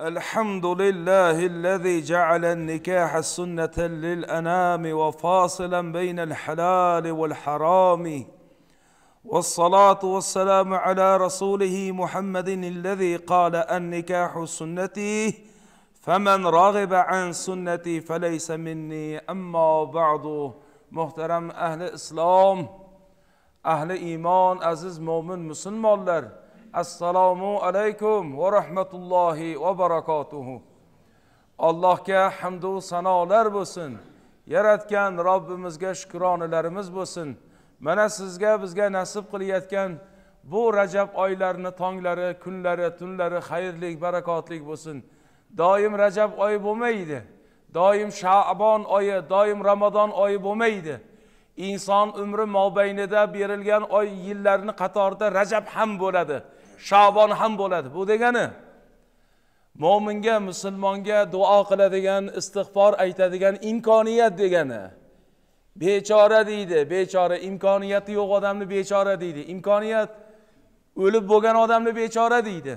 الحمد لله الذي جعل النكاح سنة للأنام وفاصلا بين الحلال والحرام والصلاة والسلام على رسوله محمد الذي قال النكاح سنتي فمن رغب عن سنتي فليس مني أما بعض محترم أهل إسلام أهل إيمان عزيز مؤمن مسلمانlar assalomu alaykum va rahmatullohi va barakotuhu allohga hamdu sanolar bo'lsin yaratgan robbimizga shukronalarimiz bo'lsin mana sizga bizga nasib qilayotgan bu rajab oylarini tonglari kunlari tunlari xayrli barakotli bo'lsin doim rajab oyi bo'lmaydi doim shabon oyi doim ramazon oyi bo'lmaydi inson umri mobaynida berilgan oy yillarni qatorida rajab ham bo'ladi shabon ham bo'ladi bu degani mo'minga musulmonga duo qiladigan istig'for aytadigan imkoniyat degani bechora deydi bechora imkoniyati yo'q odamni bechora deydi imkoniyat o'lib bo'lgan odamni bechora deydi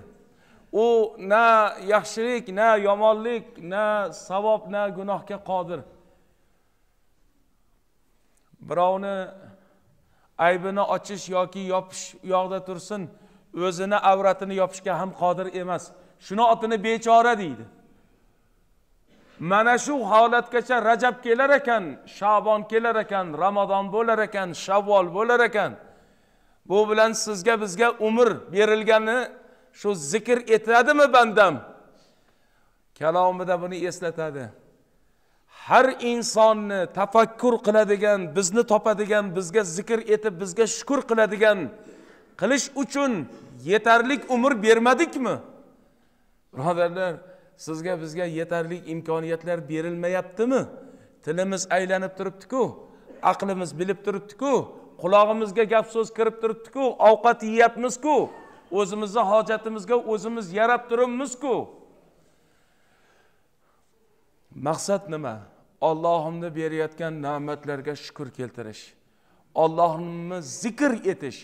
u na yaxshilik na yomonlik na savob na gunohga qodir birovni aybini ochish yoki yopish u yoqda tursin o'zini avratini yopishga ham qodir emas shuni otini bechora deydi mana shu holatgacha rajab kelar ekan shabon kelar ekan ramazon bo'lar ekan shavvol bo'lar ekan bu bilan sizga bizga umr berilgani shu zikr etadimi bandam kalomida buni eslatadi har insonni tafakkur qiladigan bizni topadigan bizga zikr etib bizga shukur qiladigan qilish uchun yetarli umr bermadikmi birodarlar sizga bizga yetarli imkoniyatlar berilmayaptimi tilimiz aylanib turibdiku aqlimiz bilib turibdiku qulog'imizga gap so'z kirib turibdiku ovqat yeyapmizku o'zimizni hojatimizga o'zimiz yarab turibmizku maqsad nima ollohimni berayotgan ne'matlarga shukur keltirish ollohimni zikr etish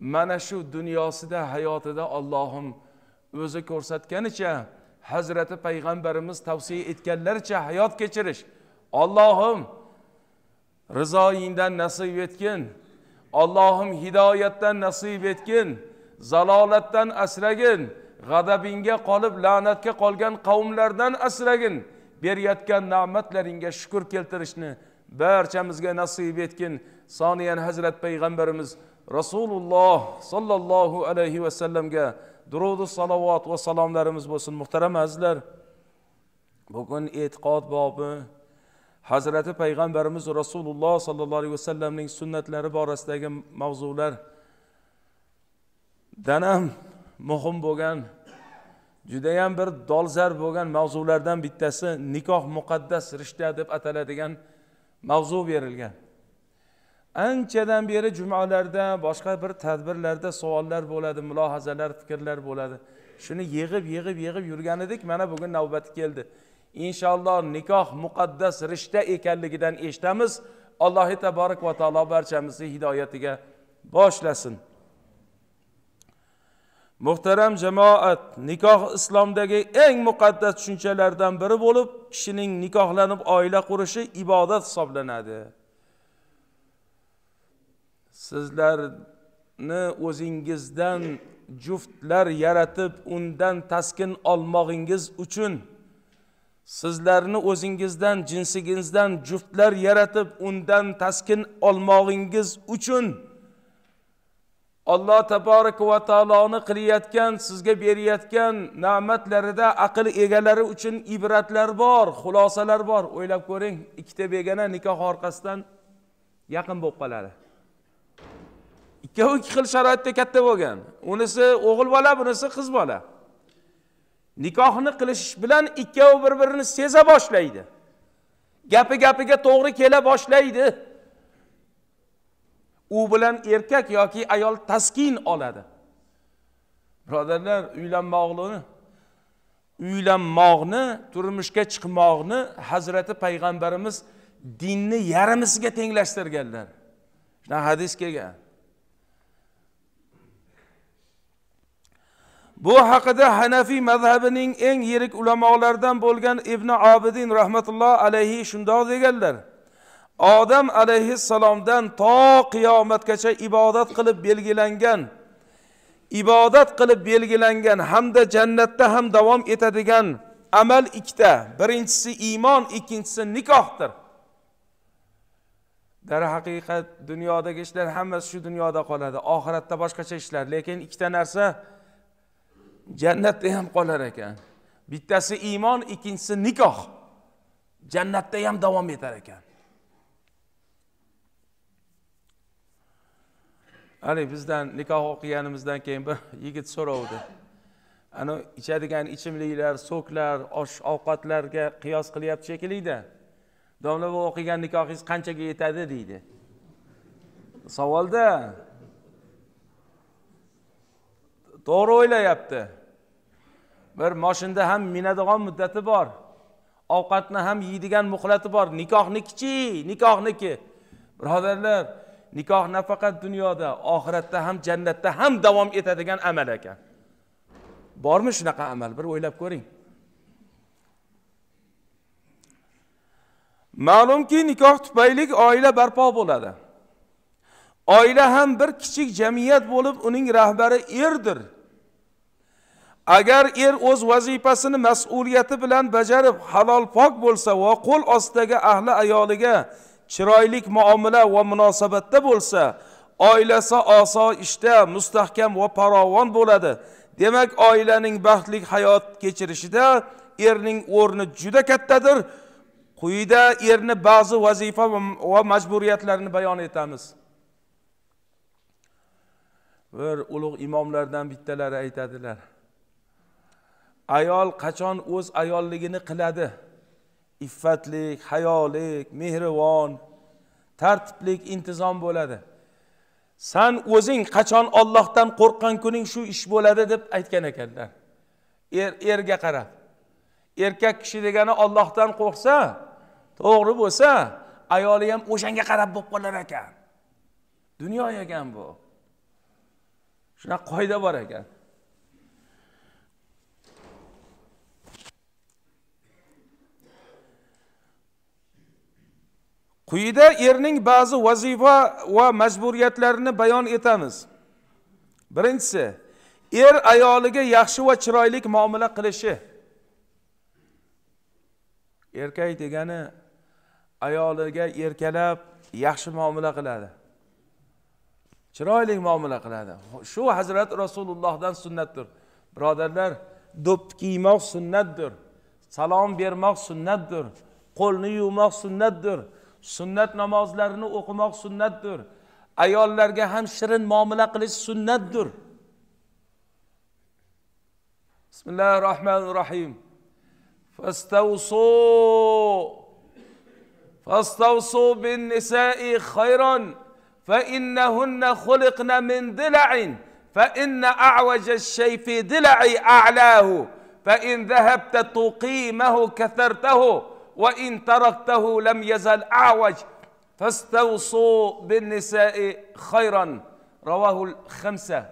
mana shu dunyosida hayotida ollohim o'zi ko'rsatganicha hazrati payg'ambarimiz tavsiya etganlaricha hayot kechirish ollohim rizoyingdan nasib etgin ollohim hidoyatdan nasib etgin zalolatdan asragin g'adabingga qolib la'natga qolgan qavmlardan asragin berayotgan ne'matlaringga shukur keltirishni barchamizga nasib etgin soniyan hazrat payg'ambarimiz rasululloh sollallohu alayhi vasallamga durudi salovat va salomlarimiz bo'lsin muhtaram azizlar bugun e'tiqod bobi hazrati payg'ambarimiz rasululloh sollallohu alayhi vasallamning sunnatlari borasidagi mavzular danam muhim bo'lgan judayam bir dolzarb bo'lgan mavzulardan bittasi nikoh muqaddas rishta deb ataladigan mavzu berilgan anchadan beri jumalarda boshqa bir tadbirlarda savollar bo'ladi mulohazalar fikrlar bo'ladi shuni yig'ib yig'ib yig'ib yurgan edik mana bugun navbati keldi inshaalloh nikoh muqaddas rishta ekanligidan eshitamiz allohi taborak va taolo barchamizni hidoyatiga boshlasin muhtaram jamoat nikoh islomdagi eng muqaddas tushunchalardan biri bo'lib kishining nikohlanib oila qurishi ibodat hisoblanadi sizlarni o'zingizdan juftlar yaratib undan taskin olmog'ingiz uchun sizlarni o'zingizdan jinsingizdan juftlar yaratib undan taskin olmog'ingiz uchun alloh taboraka va taoloni qilayotgan sizga berayotgan ne'matlarida aql egalari uchun ibratlar bor xulosalar bor o'ylab ko'ring ikkita begona nikoh orqasidan yaqin bo'lib qoladi ikkovi ikki xil sharoitda katta bo'lgan unisi o'g'il bola bunisi qiz bola nikohni qilish bilan ikkovi bir birini seza boshlaydi gapi gapiga to'g'ri kela boshlaydi u bilan erkak yoki ayol taskin oladi birodarlar uylanmoqlini uylanmoqni turmushga chiqmoqni hazrati payg'ambarimiz dinni yarmisiga tenglashtirganlar shunaqa hadis kelgan bu haqida hanafiy mazhabining eng yirik ulamolaridan bo'lgan ibn obidin rahmatulloh alayhi shundoq deganlar odam alayhissalomdan to qiyomatgacha ibodat qilib belgilangan ibodat qilib belgilangan hamda jannatda ham davom etadigan amal ikkita birinchisi iymon ikkinchisi nikohdir darhaqiqat dunyodagi ishlar hammasi shu dunyoda qoladi oxiratda boshqacha ishlar lekin ikkita narsa jannatda ham qolar ekan bittasi iymon ikkinchisi nikoh jannatda ham davom etar ekan haligi bizdan nikoh o'qiganimizdan keyin bir yigit so'rovdi ana ichadigan ichimliklar so'klar osh ovqatlarga qiyos qilyapti shekillida domla bu o'qigan nikohingiz qanchaga yetadi deydi savolda to'g'ri o'ylayapti bir moshinda ham minadigan muddati bor ovqatni ham yeydigan muhlati bor nikohnikichi nikohniki birodarlar nikoh nafaqat dunyoda oxiratda ham jannatda ham davom etadigan amal ekan bormi shunaqa amal bir o'ylab ko'ring ma'lumki nikoh tufayli oila barpo bo'ladi oila ham bir kichik jamiyat bo'lib uning rahbari erdir agar er o'z vazifasini mas'uliyati bilan bajarib halol pok bo'lsa va qo'l ostidagi ahli ayoliga chiroyli muomala va munosabatda bo'lsa oilasi oso ishda mustahkam va farovon bo'ladi demak oilaning baxtli hayot kechirishida erning o'rni juda kattadir quyida erni ba'zi vazifa va majburiyatlarini bayon etamiz bir ulug' imomlardan bittalari aytadilar ayol qachon o'z ayolligini qiladi iffatlik hayolik mehribon tartiblik intizom bo'ladi san o'zing qachon ollohdan qo'rqqan kuning shu ish bo'ladi deb aytgan ekanlar er erga qarab erkak kishi degani ollohdan qo'rqsa to'g'ri bo'lsa ayoli ham o'shanga qarab bo'lib qolar ekan dunyo ekan bu shunaqa qoida bor ekan quyida erning ba'zi vazifa va majburiyatlarini bayon etamiz birinchisi er ayoliga yaxshi va chiroyli muomala qilishi erkak degani ayoliga erkalab yaxshi muomala qiladi chiroyli muomala qiladi shu hazrati rasulullohdan sunnatdir birodarlar do'p kiymoq sunnatdir salom bermoq sunnatdir qo'lni yuvmoq sunnatdir sunnat namozlarini o'qimoq sunnatdir ayollarga ham shirin muomala qilish sunnatdir bismillahi rohmanir rohim fastavsu فاستوصوا بالنساء فإنهن خلقن من ضلع فإن أعوج الشيء في ضلعي أعلاه فإن ذهبت تقيمه كثرته وإن تركته لم يزل أعوج فاستوصوا بالنساء خيرا رواه الخمسة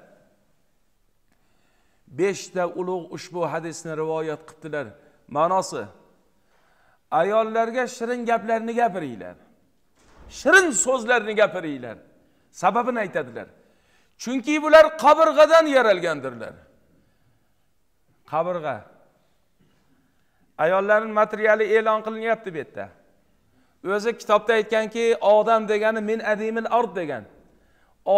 بيشتا أولوغ أشبو حديثنا رواية قبتلر ما ناصه أيال لرغة شرن قبلر نقبر إيلان شرن sababini aytadilar chunki bular qabrg'adan yaralgandirlar qabrg'a ayollarning materiali e'lon qilinyapti bu yerda o'zi kitobda aytganki odam degani min adimil ard degan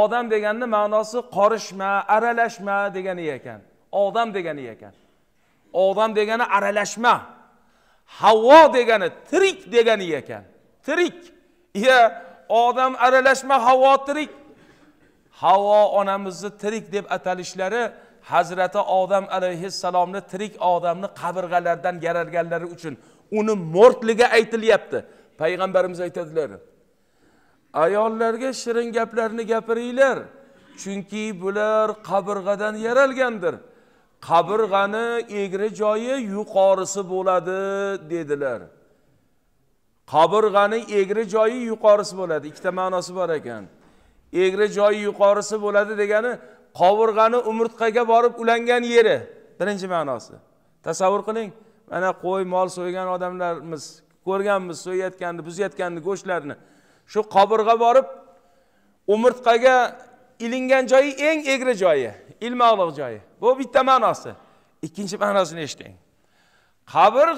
odam deganni ma'nosi qorishma aralashma degani ekan odam degani ekan odam degani aralashma havvo degani tirik degani ekan tirik iya odam aralashma havo tirik havo onamizni tirik deb atalishlari hazrati odam alayhissalomni tirik odamni qabrg'alardan yaralganlari uchun uni mo'rtligi aytilyapti payg'ambarimiz aytadilar ayollarga shirin gaplarni gapiringlar chunki bular qabrg'adan yaralgandir qabrg'ani egri joyi yuqorisi bo'ladi dedilar qaburg'ani egri joyi yuqorisi bo'ladi ikkita ma'nosi bor ekan egri joyi yuqorisi bo'ladi degani qovurg'ani umurtqaga borib ulangan yeri birinchi ma'nosi tasavvur qiling mana qo'y mol so'ygan odamlarmiz ko'rganmiz so'yayotganini buzayotganini go'shtlarni shu qovurg'a borib umurtqaga ilingan joyi eng egri joyi ilmoqliq joyi bu bitta ma'nosi ikkinchi ma'nosini eshiting qabr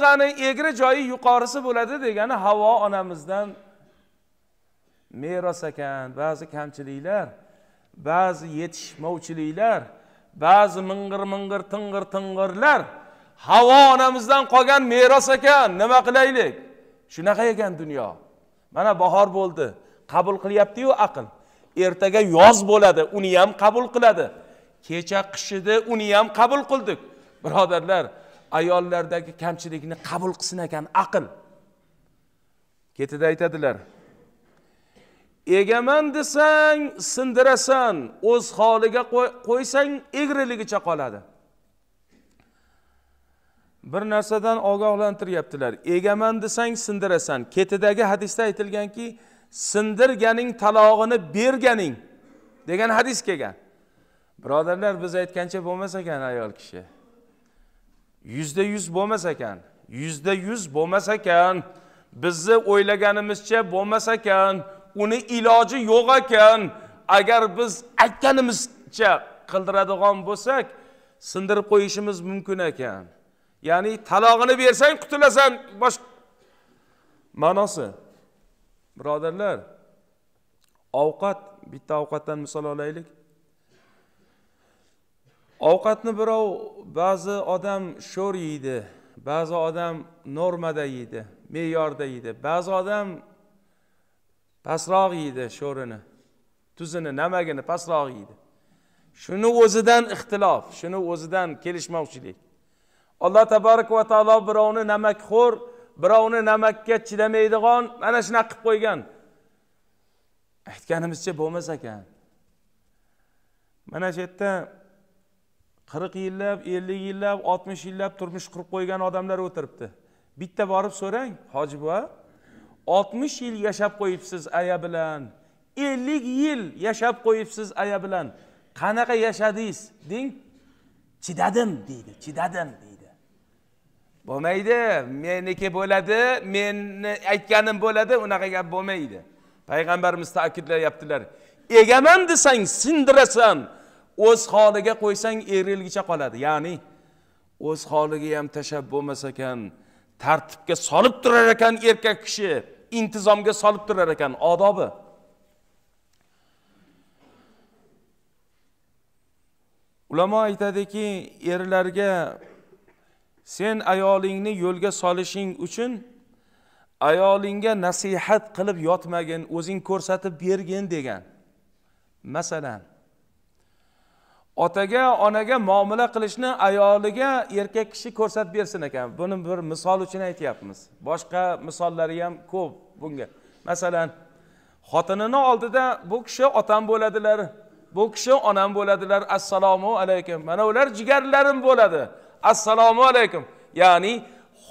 egri joyi yuqorisi bo'ladi degani havo onamizdan meros ekan ba'zi kamchiliklar ba'zi yetishmovchiliklar ba'zi ming'ir ming'ir ting'ir ting'irlar havo onamizdan qolgan meros ekan nima qilaylik shunaqa ekan dunyo mana bahor bo'ldi qabul qilyaptiyu aql ertaga yoz bo'ladi uni ham qabul qiladi kecha qish edi uni ham qabul qildik birodarlar ayollardagi kamchilikni qabul qilsin ekan aql ketida aytadilar egaman desang sindirasan o'z holiga qo'ysang egriligicha qoladi bir narsadan ogohlantiryaptilar egaman desang sindirasan ketidagi hadisda aytilganki sindirganing talog'ini berganing degan hadis kelgan birodarlar biz aytgancha bo'lmas ekan ayol kishi yuzda yuz bo'lmas ekan yuzda yuz bo'lmas ekan bizni o'ylaganimizcha bo'lmas ekan uni iloji yo'q ekan agar biz aytganimizcha qildiradigan bo'lsak sindirib qo'yishimiz mumkin ekan ya'ni talog'ini bersang qutulasan bosh ma'nosi birodarlar ovqat bitta ovqatdan misol olaylik ovqatni birov ba'zi odam sho'r yeydi ba'zi odam normada yeydi me'yorda yeydi ba'zi odam pastroq yeydi sho'rini tuzini namagini pastroq yeydi shuni o'zidan ixtilof shuni o'zidan kelishmovchilik alloh tabarak va taolo birovni namakxo'r birovni namakka chidamaydigan mana shunaqa qilib qo'ygan aytganimizcha bo'lmas ekan mana shu yerda qirq yillab ellik yillab oltmish yillab turmush qurib qo'ygan odamlar o'tiribdi bitta borib so'rang hoji buva oltmish yil yashab qo'yibsiz aya bilan ellik yil yashab qo'yibsiz aya bilan qanaqa yashadingiz deng chidadim deydi chidadim deydi bo'lmaydi meniki bo'ladi meni aytganim bo'ladi unaqa gap bo'lmaydi payg'ambarimiz ta'kidlayaptilar egaman desang sindirasan o'z holiga qo'ysang erilgicha qoladi ya'ni o'z holiga ham tashab bo'lmas ekan tartibga solib turar ekan erkak kishi intizomga solib turar ekan odobi ulamo aytadiki erlarga sen ayolingni yo'lga solishing uchun ayolingga nasihat qilib yotmagin o'zing ko'rsatib bergin degan masalan otaga onaga muomala qilishni ayoliga erkak kishi ko'rsatib bersin ekan buni bir misol uchun aytyapmiz boshqa misollari ham ko'p bunga masalan xotinini oldida bu kishi otam bo'ladilar bu kishi onam bo'ladilar assalomu alaykum mana ular jigarlarim bo'ladi assalomu alaykum ya'ni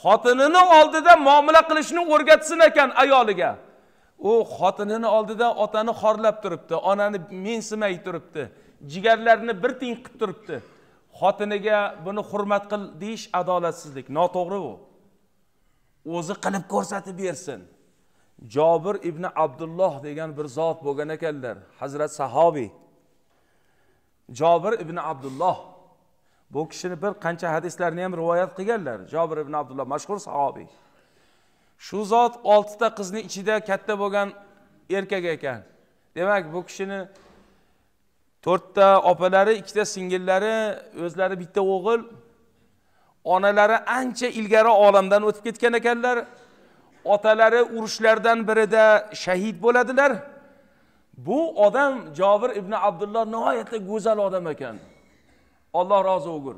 xotinini oldida muomala qilishni o'rgatsin ekan ayoliga u xotinini oldida otani xorlab turibdi onani mensimay turibdi jigarlarini bir tiyin qilib turibdi xotiniga buni hurmat qil deyish adolatsizlik noto'g'ri bu o'zi qilib ko'rsatib bersin jobir ibn abdulloh degan bir zot bo'lgan ekanlar hazrat sahobiy jobir ibn abdulloh bu kishini bir qancha hadislarni ham rivoyat qilganlar jobir ibn abdulloh mashhur sahobiy shu zot oltita qizni ichida katta bo'lgan erkak ekan demak bu kishini to'rtta opalari ikkita singillari o'zlari bitta o'g'il onalari ancha ilgari olamdan o'tib ketgan ekanlar otalari urushlardan birida shahid bo'ladilar bu odam jobir ibn abdulloh nihoyatda go'zal odam ekan olloh rozi bo'lgur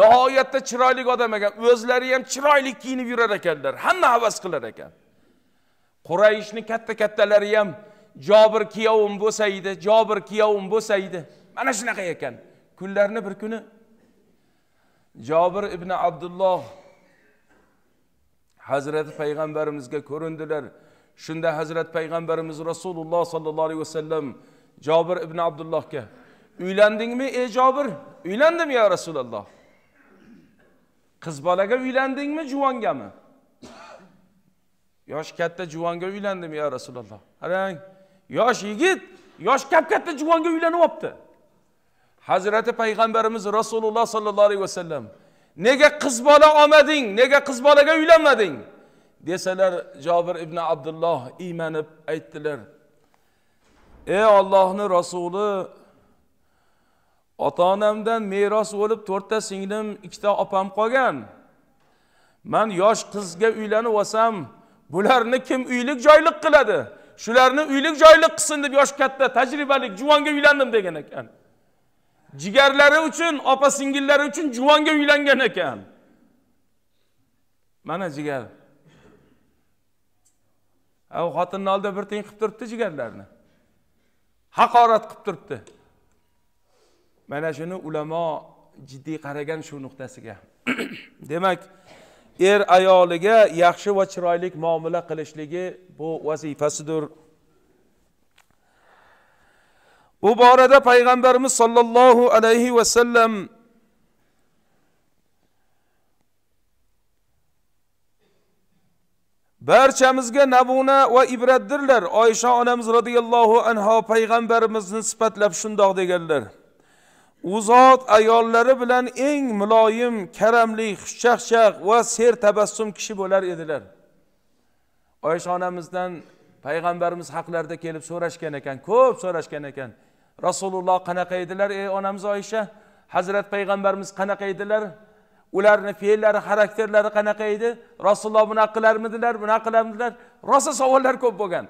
nihoyatda chiroyli odam ekan o'zlari ham chiroyli kiyinib yurar ekanlar hamma havas qilar ekan qurayishni katta kattalari ham jobir kuyovim bo'lsa edi jobir kuyovim bo'lsa edi mana shunaqa ekan kunlarni bir kuni jobir ibn abdulloh hazrati payg'ambarimizga ko'rindilar shunda hazrat payg'ambarimiz rasululloh sollallohu alayhi vasallam jobir ibn abdullohga uylandingmi ey ya uylandim yo rasululloh qiz mi? uylandingmi juvongami yosh katta juvonga uylandim ya rasululloh qarang yosh yigit yosh kap katta juvonga uylanyapti hazrati payg'ambarimiz rasululloh sollallohu alayhi vasallam nega qiz bola olmading nega qiz bolaga uylanmading desalar jobir ibn abdulloh iymanib aytdilar ey ollohni rasuli ota onamdan meros bo'lib to'rtta singlim ikkita opam qolgan man yosh qizga uylanib olsam bularni kim uylik joylik qiladi shularni uylik joylik qilsin deb yosh katta tajribali juvonga uylandim degan ekan jigarlari uchun opa singillari uchun juvonga uylangan ekan mana jigar u xotinni oldida bir tiyin qilib turibdi jigarlarni haqorat qilib turibdi mana shuni ulamo jiddiy qaragan shu nuqtasiga demak er ayoliga yaxshi va chiroyli muomala qilishligi bu vazifasidir bu borada payg'ambarimiz sollallohu alayhi vasallam barchamizga nabuna va ibratdirlar oysha onamiz roziyallohu anho payg'ambarimizni sifatlab shundoq deganlar u zot ayollari bilan eng muloyim karamli xushchaqchaq va ser tabassum kishi bo'lar edilar oysha onamizdan payg'ambarimiz haqlarida kelib so'rashgan ekan ko'p so'rashgan ekan rasululloh qanaqa edilar ey onamiz oysha hazrat payg'ambarimiz qanaqa edilar ularni fe'llari xarakterlari qanaqa edi rasululloh bunaqa qilarmidilar bunaqa qilarmidilar rosa savollar ko'p bo'lgan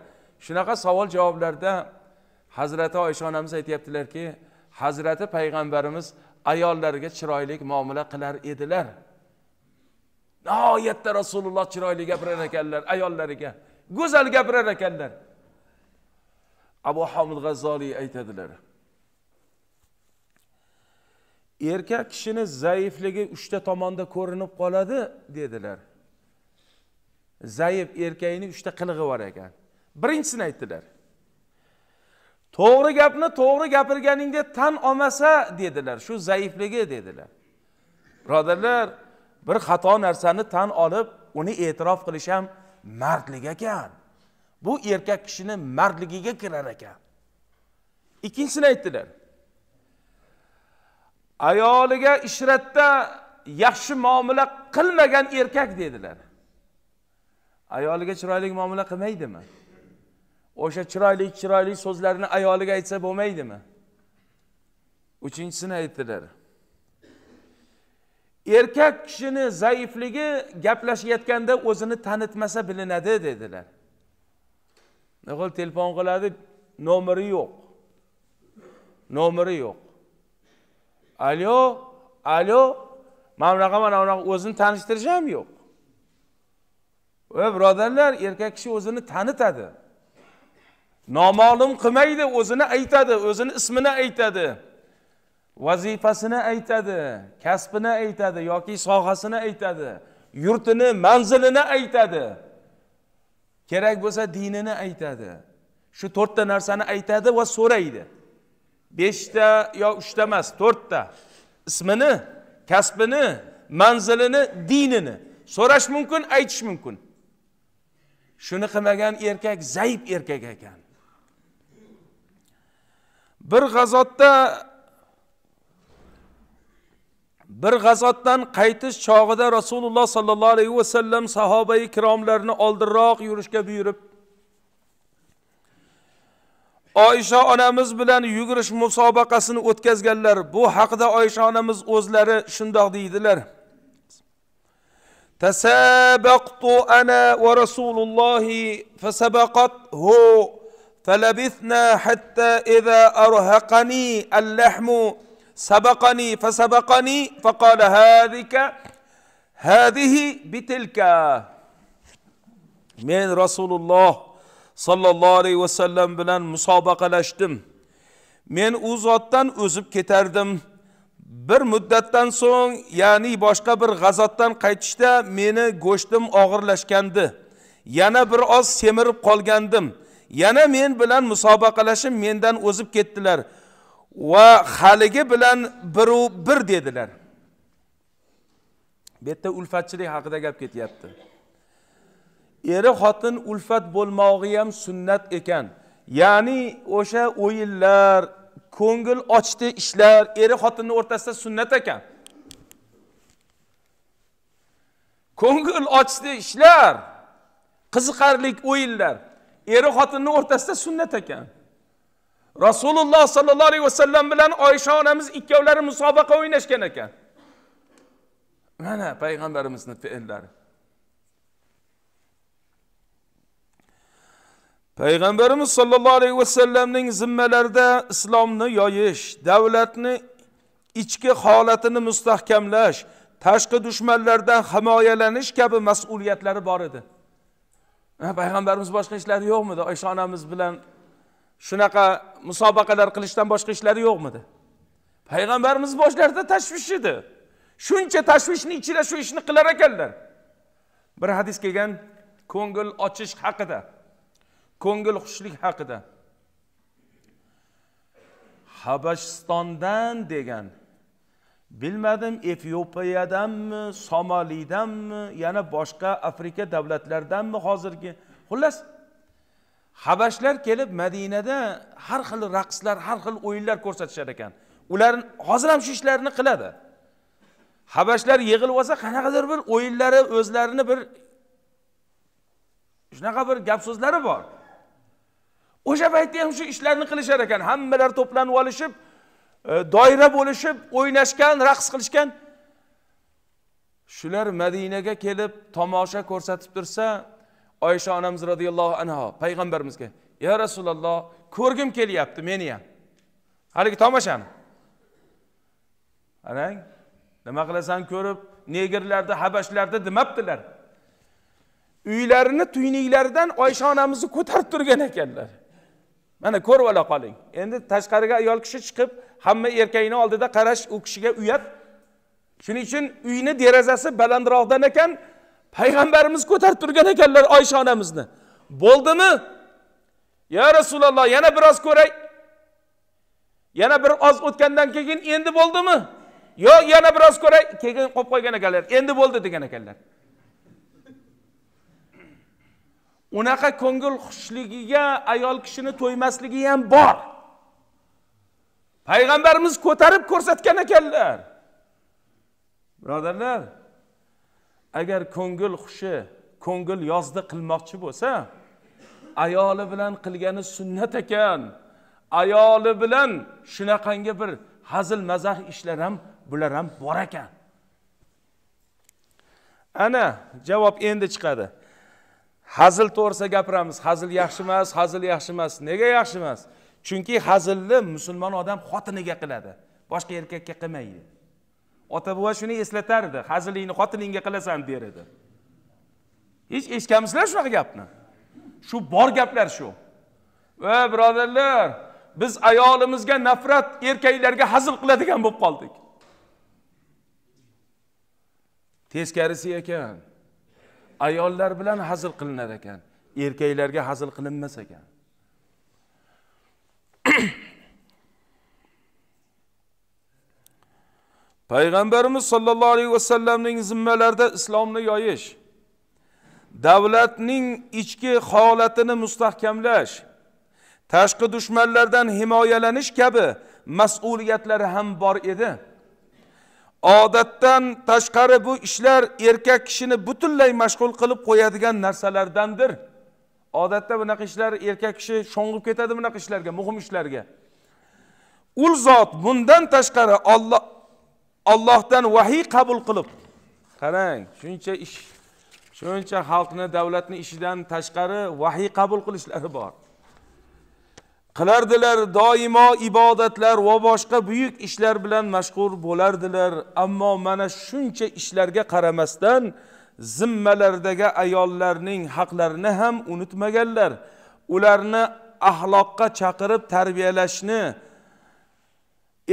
shunaqa savol javoblarda hazrati oysha onamiz aytyaptilarki hazrati payg'ambarimiz ayollarga chiroyli muomala qilar edilar nihoyatda rasululloh chiroyli gapirar ekanlar ayollariga go'zal gapirar ekanlar abu hamid g'azzoliy aytadilar erkak kishini zaifligi uchta tomonda ko'rinib qoladi dedilar zaif erkakni uchta qilig'i bor ekan birinchisini aytdilar to'g'ri gapni to'g'ri gapirganingda tan olmasa dedilar shu zaifligi dedilar birodarlar bir xato narsani tan olib uni e'tirof qilish ham mardlik ekan bu erkak kishini mardligiga kirar ekan ikkinchisini aytdilar ayoliga ishratda yaxshi muomala qilmagan erkak dedilar ayoliga chiroyli muomala qilmaydimi o'sha chiroyli chiroyli so'zlarni ayoliga aytsa bo'lmaydimi uchinchisini aytdilar erkak kishini zaifligi gaplashayotganda o'zini tanitmasa bilinadi dedilar nuqul telefon qiladi nomeri yo'q nomeri yo'q alo alo mana bunaqa mana bunaqa o'zini tanishtirish ham yo'q va birodarlar erkak kishi o'zini tanitadi noma'lum qilmaydi o'zini aytadi o'zini ismini aytadi vazifasini aytadi kasbini aytadi yoki sohasini aytadi yurtini manzilini aytadi kerak bo'lsa dinini aytadi shu to'rtta narsani aytadi va so'raydi beshta yo uchta emas to'rtta ismini kasbini manzilini dinini so'rash mumkin aytish mumkin shuni qilmagan erkak zaif erkak ekan bir g'azotda bir g'azotdan qaytish chog'ida rasululloh sollallohu alayhi vasallam sahobai ikromlarni oldinroq yurishga buyurib oysha onamiz bilan yugurish musobaqasini o'tkazganlar bu haqida oysha onamiz o'zlari shundoq deydilar تسابقت أنا ورسول الله فسبقته فلبثنا حتى إذا أرهقني اللحم سبقني فسبقني فقال هذك هذه بتلك من رسول الله sallallohu alayhi vasallam bilan musobaqalashdim men u zotdan o'zib ketardim bir muddatdan so'ng ya'ni boshqa bir g'azotdan qaytishda meni go'shtim og'irlashgandi yana bir oz semirib qolgandim yana men bilan musobaqalashib mendan o'zib ketdilar va haligi bilan biru bir dedilar bu yerda ulfatchilik haqida gap ketyapti eri xotin ulfat bo'lmog'i ham sunnat ekan ya'ni o'sha o'yinlar ko'ngil ochdi ishlar eri xotinni o'rtasida sunnat ekan ko'ngil ochdi ishlar qiziqarlik o'yinlar eri xotinni o'rtasida sunnat ekan rasululloh sollallohu alayhi vasallam bilan oysha onamiz ikkovlari musobaqa o'ynashgan ekan mana payg'ambarimizni fe'llari payg'ambarimiz sollallohu alayhi vasallamning zimmalarida islomni yoyish davlatni ichki holatini mustahkamlash tashqi dushmanlardan himoyalanish kabi mas'uliyatlari bor edi payg'ambarimiz boshqa ishlari yo'qmidi oysha onamiz bilan shunaqa musobaqalar qilishdan boshqa ishlari yo'qmidi payg'ambarimiz boshlarida tashvish edi shuncha tashvishni ichida shu ishni qilar ekanlar bir hadis kelgan ko'ngil ochish haqida ko'ngil xushlik haqida habashistondan degan bilmadim efiopiyadanmi somalidanmi yana boshqa afrika davlatlaridanmi hozirgi xullas habashlar kelib madinada har xil raqslar har xil o'yinlar ko'rsatishar ekan ular hozir ham shu ishlarni qiladi habashlar yig'ilib olsa qanaqadir bir o'yinlari o'zlarini bir shunaqa bir gap so'zlari bor o'sha paytda ham shu ishlarni qilishar ekan hammalari to'planib olishib E, doira bo'lishib o'ynashgan raqs qilishgan shular madinaga kelib tomosha ko'rsatib tursa oysha onamiz roziyallohu anhu payg'ambarimizga ya rasululloh ko'rgim kelyapti meni ham haligi tomoshani qarang nima qilasan ko'rib negerlarni habashlarni demabdilar uylarini tuyniklaridan oysha onamizni ko'tarib turgan ekanlar mana ko'rib ola qoling endi tashqariga ayol kishi chiqib hamma erkakni oldida qarash u kishiga uyat shuning uchun uyni derazasi balandroqdan ekan payg'ambarimiz ko'tarib turgan ekanlar oysha onamizni bo'ldimi yo rasululloh yana biroz ko'ray yana bir oz o'tgandan keyin endi bo'ldimi yo yana biroz ko'ray keyin qo'yib qo'ygan ekanlar endi bo'ldi degan ekanlar unaqa ko'ngil xushligiga ayol kishini to'ymasligi ham bor payg'ambarimiz ko'tarib ko'rsatgan ekanlar birodarlar agar ko'ngil xushi ko'ngil yozdi qilmoqchi bo'lsa ayoli bilan qilgani sunnat ekan ayoli bilan shunaqangi bir hazil mazah ishlar ham bular ham bor ekan ana javob endi chiqadi hazil to'g'risida gapiramiz hazil yaxshi emas hazil yaxshi emas nega yaxshi emas chunki hazilni musulmon odam xotiniga qiladi boshqa erkakka qilmaydi ota bova shuni eslatardi hazilingni xotiningga qilasan der edi hech eshitganmisizlar shunaqa gapni shu bor gaplar shu va birodarlar biz ayolimizga nafrat erkaklarga hazil qiladigan bo'lib qoldik teskarisi ekan ayollar bilan hazil qilinar ekan erkaklarga hazil qilinmas ekan payg'ambarimiz sollallohu alayhi vasallamning zimmalarida islomni yoyish davlatning ichki holatini mustahkamlash tashqi dushmanlardan himoyalanish kabi mas'uliyatlari ham bor edi odatdan tashqari bu ishlar erkak kishini butunlay mashg'ul qilib qo'yadigan narsalardandir odatda bunaqa ishlar erkak kishi sho'ng'ib ketadi bunaqa ishlarga muhim ishlarga u zot bundan tashqari olloh ollohdan vahiy qabul qilib qarang shuncha ish shuncha xalqni davlatni ishidan tashqari vahiy qabul qilishlari bor qilardilar doimo ibodatlar va boshqa buyuk ishlar bilan mashg'ul bo'lardilar ammo mana shuncha ishlarga qaramasdan zimmalaridagi ayollarning haqlarini ham unutmaganlar ularni axloqqa chaqirib tarbiyalashni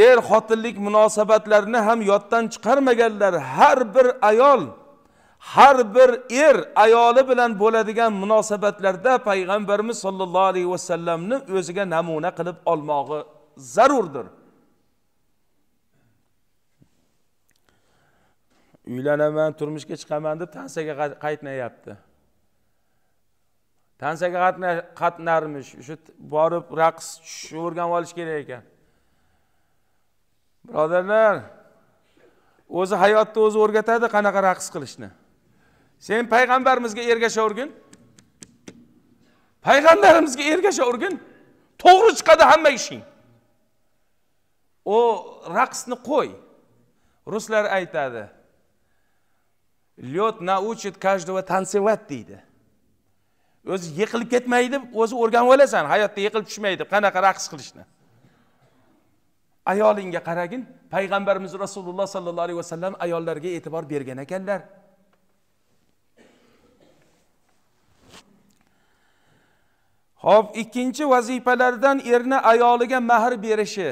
er xotinlik munosabatlarini ham yoddan chiqarmaganlar har bir ayol har bir er ayoli bilan bo'ladigan munosabatlarda payg'ambarimiz sollallohu alayhi vasallamni o'ziga namuna qilib olmog'i zarurdir uylanaman turmushga chiqaman deb tansaga qaytmayapti tansaga qatnarmish shu borib raqs tushishni o'rganib olish kerak ekan birodarlar o'zi hayotni o'zi o'rgatadi qanaqa raqs qilishni sen payg'ambarimizga ergashavergin payg'ambarimizga ergashavergin to'g'ri chiqadi hamma ishing u raqsni qo'y ruslar aytadi лед научит каждого танцевать deydi o'zi yiqilib ketmaydi o'zi o'rganib olasan hayotda yiqilib tushmaydi qanaqa raqs qilishni ayolingga qaragin payg'ambarimiz rasululloh sollallohu alayhi vasallam ayollarga e'tibor bergan ekanlar ho'p ikkinchi vazifalardan erni ayoliga mahr berishi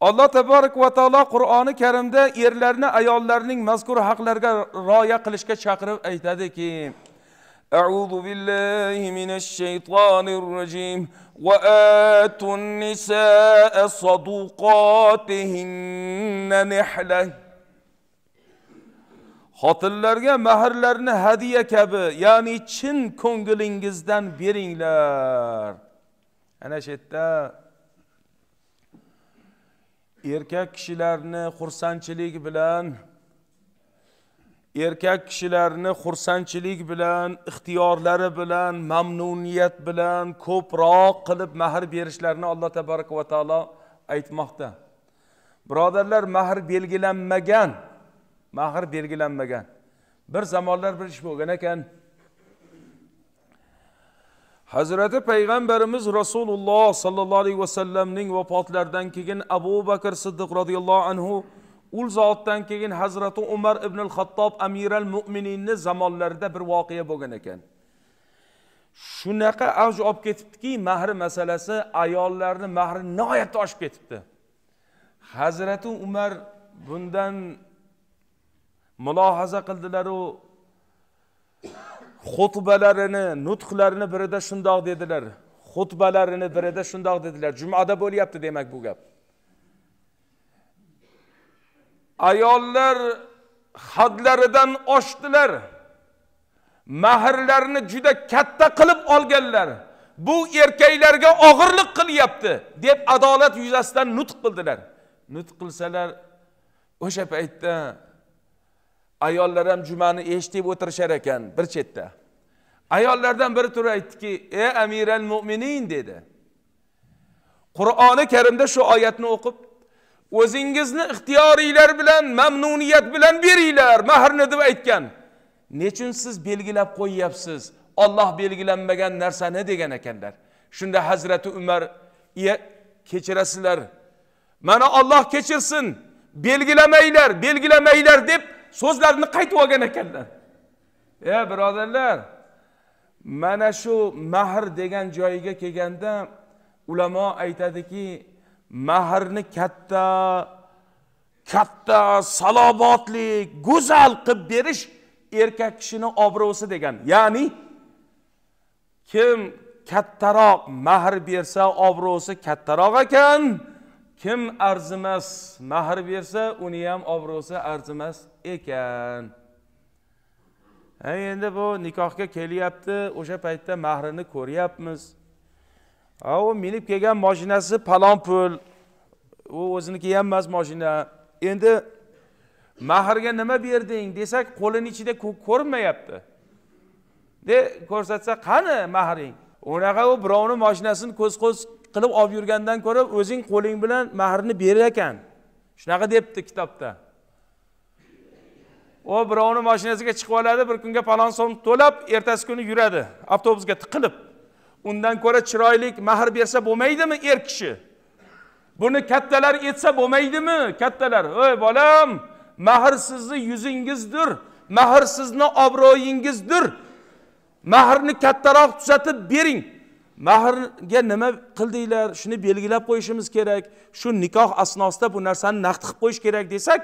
alloh taborak va taolo qur'oni karimda erlarni ayollarning mazkur haqlarga rioya qilishga chaqirib aytadiki أعوذ بالله من الشيطان الرجيم وآتوا النساء صدوقاتهن نحلة xotinlarga mahrlarni hadiya kabi يعني chin ko'ngilingizdan beringlar ana shu yerda erkak kishilarni xursandchilik bilan erkak kishilarni xursandchilik bilan ixtiyorlari bilan mamnuniyat bilan ko'proq qilib mahr berishlarini alloh tabaraka va taolo aytmoqda birodarlar mahr belgilanmagan mahr belgilanmagan bir zamonlar bir ish bo'lgan ekan hazrati payg'ambarimiz rasululloh sollallohu alayhi vasallamning vafotlaridan keyin abu bakr siddiq roziyallohu anhu u zotdan keyin hazrati umar ibn al xattob amiral mo'mininni zamonlarida bir voqea bo'lgan ekan shunaqa avj olib ketibdiki mahri masalasi ayollarni mahri nihoyatda oshib ketibdi hazrati umar bundan mulohaza qildilaru xutbalarini nutqlarini birida shundoq dedilar xutbalarini birida shundoq dedilar jumada bo'lyapti demak bu gap ayollar hadlaridan oshdilar mahrlarini juda katta qilib olganlar bu erkaklarga og'irlik qilyapti deb adolat yuzasidan nutq qildilar nutq qilsalar o'sha paytda ayollar ham jumani eshitib o'tirishar ekan bir chetda ayollardan biri turib aytdiki ey amiral mo'minin dedi qur'oni karimda shu oyatni o'qib o'zingizni ixtiyoringlar bilan mamnuniyat bilan beringlar mahrni deb aytgan nechun siz belgilab qo'yyapsiz olloh belgilanmagan narsani degan ekanlar shunda hazrati umar e, kechirasizlar mana olloh kechirsin belgilamanglar belgilamanglar deb so'zlarini qaytib olgan ekanlar e birodarlar mana shu mahr degan joyiga kelganda ulamo aytadiki mahrni katta katta salobotli go'zal qilib berish erkak kishini obro'si degan ya'ni kim kattaroq mahr bersa obro'si kattaroq ekan kim arzimas mahr bersa uni ham obro'si arzimas ekan endi bu nikohga kelyapti o'sha paytda mahrini ko'ryapmiz u minib kelgan mashinasi palon pul u o'ziniki ham emas mashina endi mahrga nima berding desak qo'lini ichida ko'rinmayapti de ko'rsatsa qani mahring unaqa u birovni mashinasini ko'z ko'z qilib olib yurgandan ko'ra o'zing qo'ling bilan mahrni ber ekan shunaqa debdi kitobda o birovni mashinasiga chiqib oladi bir kunga falon so'm to'lab ertasi kuni yuradi avtobusga tiqilib undan ko'ra chiroyli mahr bersa bo'lmaydimi er kishi buni kattalar etsa bo'lmaydimi kattalar ey bolam mahr sizni yuzingizdir mahr sizni obro'yingizdir mahrni kattaroq tuzatib bering mahrga nima qildinglar shuni belgilab qo'yishimiz kerak shu nikoh asnosida bu narsani naqd qilib qo'yish kerak desak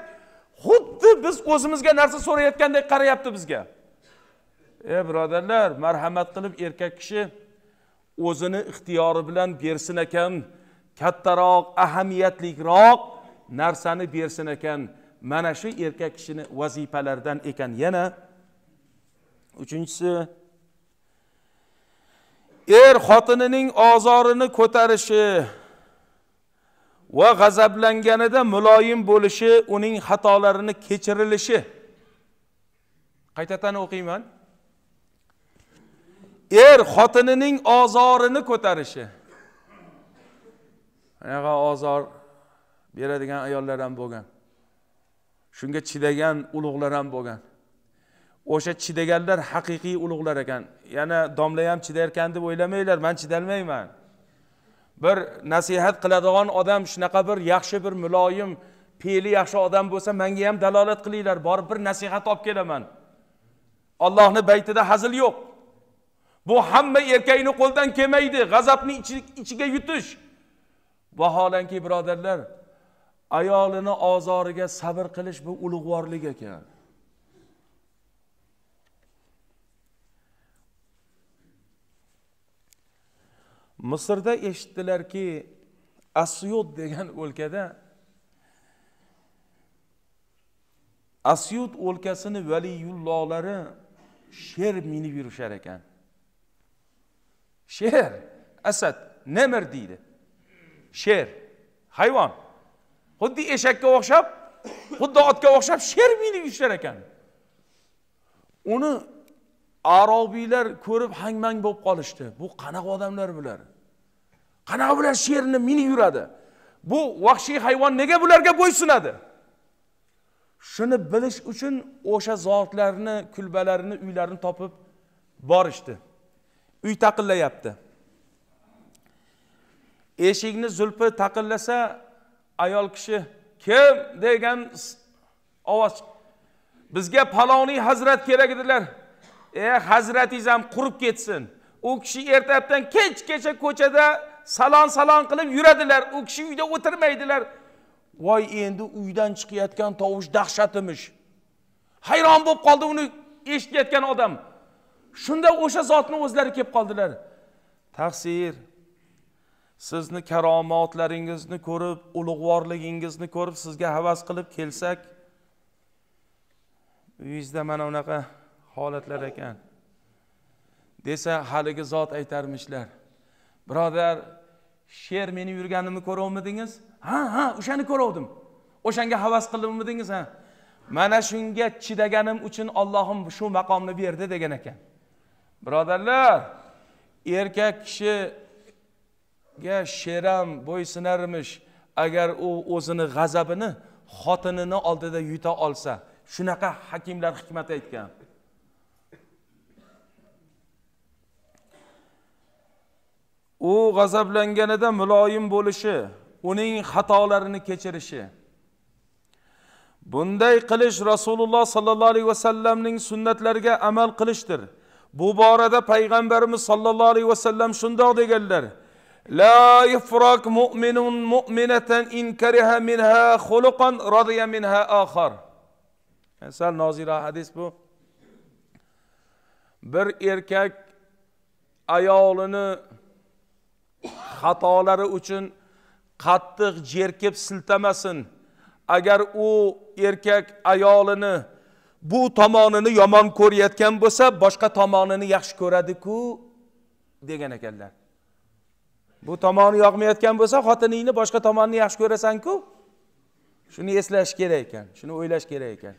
xuddi biz o'zimizga narsa so'rayotgandek qarayapti bizga ey birodarlar marhamat qilib erkak kishi o'zini ixtiyori bilan bersin ekan kattaroq ahamiyatliroq narsani bersin ekan mana shu erkak kishini vazifalaridan ekan yana uchinchisi er xotinining ozorini ko'tarishi va g'azablanganida muloyim bo'lishi uning xatolarini kechirilishi qaytadan o'qiyman er xotinining ozorini ko'tarishi anaqa ozor beradigan ayollar ham bo'lgan shunga chidagan ulug'lar ham bo'lgan o'sha chidaganlar haqiqiy ulug'lar ekan yana domla ham chidayotgan deb o'ylamanglar man chidalmayman bir nasihat qiladigan odam shunaqa bir yaxshi bir muloyim fe'li yaxshi odam bo'lsa manga ham dalolat qilinglar borib bir nasihat olib kelaman ollohni baytida hazil yo'q bu hamma erkakni qo'ldan kelmaydi g'azabni ichiga yutish vaholanki birodarlar ayolini ozoriga sabr qilish bu ulug'vorlik ekan misrda eshitdilarki asyut degan o'lkada asyut o'lkasini valiyullolari sher minib yurishar ekan sher asad nemir deydi sher hayvon xuddi eshakka o'xshab xuddi otga o'xshab sher minib yurishar ekan uni arobiylar ko'rib hangmang bo'lib qolishdi bu qanaqa odamlar bular qanaqa bular sherni minib yuradi bu vahshiy hayvon nega bularga bo'ysunadi shuni bilish uchun o'sha zotlarni kulbalarini uylarini topib borishdi uy taqillayapti eshikni zulpi taqillasa ayol kishi kim degan ovoz bizga palovniy hazrat kerak edilar e hazratingiz ham qurib ketsin u kishi ertalabdan kechgacha ko'chada salon salon qilib yuradilar u kishi uyda o'tirmaydilar voy endi uydan chiqayotgan tovush dahshat emish hayron bo'lib qoldi uni eshitayotgan odam shunda o'sha zotni o'zlari kelib qoldilar taqsir sizni karomatlaringizni ko'rib ulug'vorligingizni ko'rib sizga havas qilib kelsak uyingizda mana unaqa holatlar ekan desa haligi zot aytarmishlar birodar sher meni yurganimni ko'ruvmidingiz ha ha o'shani ko'ruvdim o'shanga havas qildimmidingiz ha mana shunga chidaganim uchun ollohim shu maqomni berdi degan ekan birodarlar erkak kishiga sher ham bo'ysunarmish agar u o'zini g'azabini xotinini oldida yuta olsa shunaqa hakimlar hikmat aytgan u g'azablanganida muloyim bo'lishi uning xatolarini kechirishi bunday qilish rasululloh sollallohu alayhi vasallamning sunnatlariga amal qilishdir bu borada payg'ambarimiz sollallohu alayhi vasallam shundoq deganlar la يفرق mu'minun mu'minatan in kariha minha خلقا radiya minha آخر e, sal nozira hadis bu bir erkak ayolini xatolari uchun qattiq jerkib siltamasin agar u erkak ayolini bu tomonini yomon ko'rayotgan bo'lsa boshqa tomonini yaxshi ko'radiku degan ekanlar bu tomoni yoqmayotgan bo'lsa xotiningni boshqa tomonini yaxshi ko'rasanku shuni eslash kerak ekan shuni o'ylash kerak ekan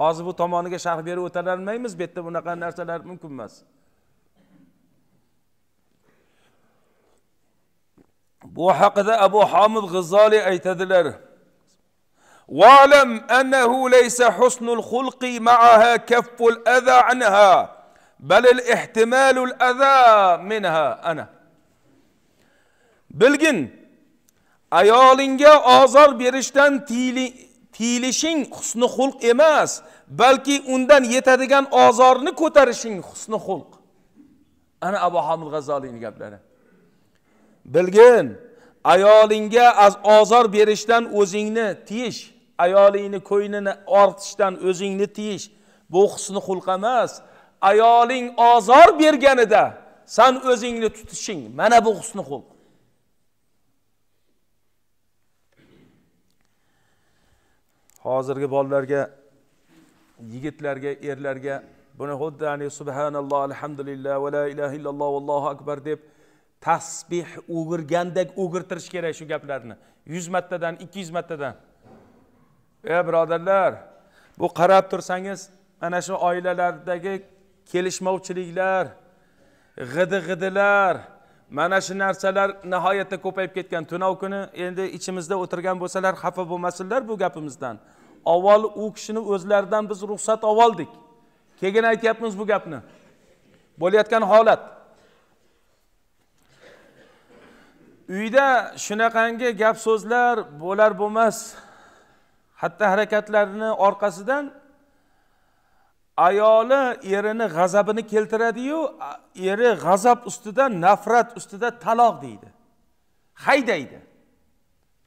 hozir bu tomoniga sharh berib o'tirolmaymiz bu yerda bunaqa narsalar mumkin emas Bu haqida Abu Hamid G'izoli aytadilar. واعلم أنه ليس حسن الخلق معها كف الأذى عنها بل الاحتمال الأذى منها أنا bilgin ayolingga ozor berishdan tiyilishing husni xulq emas balki undan yetadigan ozorni ko'tarishing husni xulq ana abu hamid g'azoliyni gaplari bilgin ayolingga ozor berishdan o'zingni tiyish ayolingni ko'ynini ortishdan o'zingni tiyish bu husni xulq emas ayoling ozor berganida san o'zingni tutishing mana bu husni xulq hozirgi bolalarga yigitlarga erlarga buni xuddi subhanalloh alhamdulillah va la ilaha illalloh vallohu akbar deb tasbeh o'girgandek o'girtirish kerak shu gaplarni yuz martadan ikki yuz martadan e birodarlar bu qarab tursangiz mana shu oilalardagi kelishmovchiliklar g'idi g'idilar mana shu narsalar nihoyatda ko'payib ketgan tunov kuni endi ichimizda o'tirgan bo'lsalar xafa bo'lmasinlar bu gapimizdan avval u kishini o'zlaridan biz ruxsat ololdik keyin aytyapmiz bu gapni bo'layotgan holat uyda shunaqangi gap so'zlar bo'lar bo'lmas xatti harakatlarini orqasidan ayoli erini g'azabini keltiradiyu eri g'azab ustida nafrat ustida taloq deydi haydaydi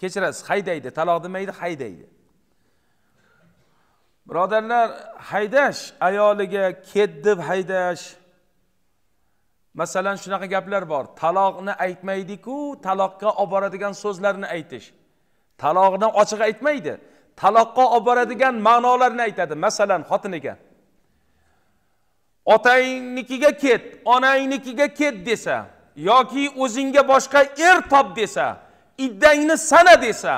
kechirasiz haydaydi taloq demaydi haydaydi birodarlar haydash ayoliga ket deb haydash masalan shunaqa gaplar bor taloqni aytmaydiku taloqqa olib boradigan so'zlarni aytish taloqni ochiq aytmaydi taloqqa olib boradigan ma'nolarni aytadi masalan xotiniga otangnikiga ket onangnikiga ket desa yoki o'zingga boshqa er top desa iddangni sana desa